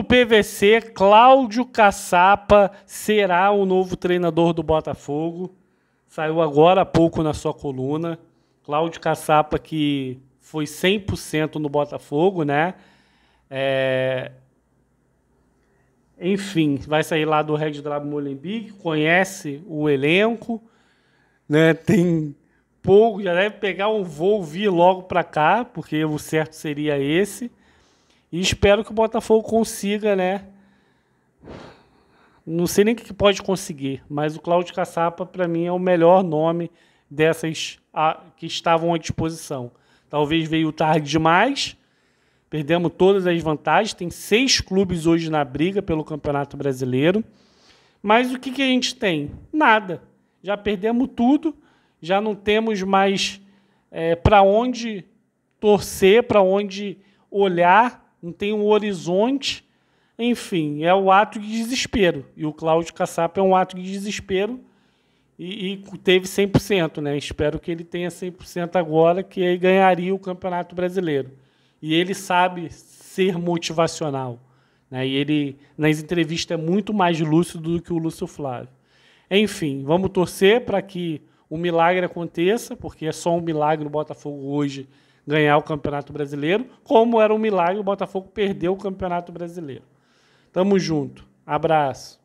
do PVC, Cláudio Caçapa será o novo treinador do Botafogo. Saiu agora há pouco na sua coluna. Cláudio Caçapa, que foi 100% no Botafogo, né? É... Enfim, vai sair lá do Red Dragon Molenbeek, conhece o elenco, né? Tem pouco, já deve pegar um voo vir logo para cá, porque o certo seria esse. E espero que o Botafogo consiga, né? Não sei nem o que pode conseguir, mas o Cláudio Caçapa, para mim, é o melhor nome dessas a, que estavam à disposição. Talvez veio tarde demais, perdemos todas as vantagens. Tem seis clubes hoje na briga pelo Campeonato Brasileiro. Mas o que, que a gente tem? Nada. Já perdemos tudo, já não temos mais é, para onde torcer, para onde olhar não tem um horizonte. Enfim, é o ato de desespero. E o Cláudio Kassab é um ato de desespero e, e teve 100%. Né? Espero que ele tenha 100% agora, que aí ganharia o Campeonato Brasileiro. E ele sabe ser motivacional. Né? E ele, nas entrevistas, é muito mais lúcido do que o Lúcio Flávio. Enfim, vamos torcer para que o milagre aconteça, porque é só um milagre o Botafogo hoje ganhar o Campeonato Brasileiro, como era um milagre o Botafogo perder o Campeonato Brasileiro. Tamo junto. Abraço.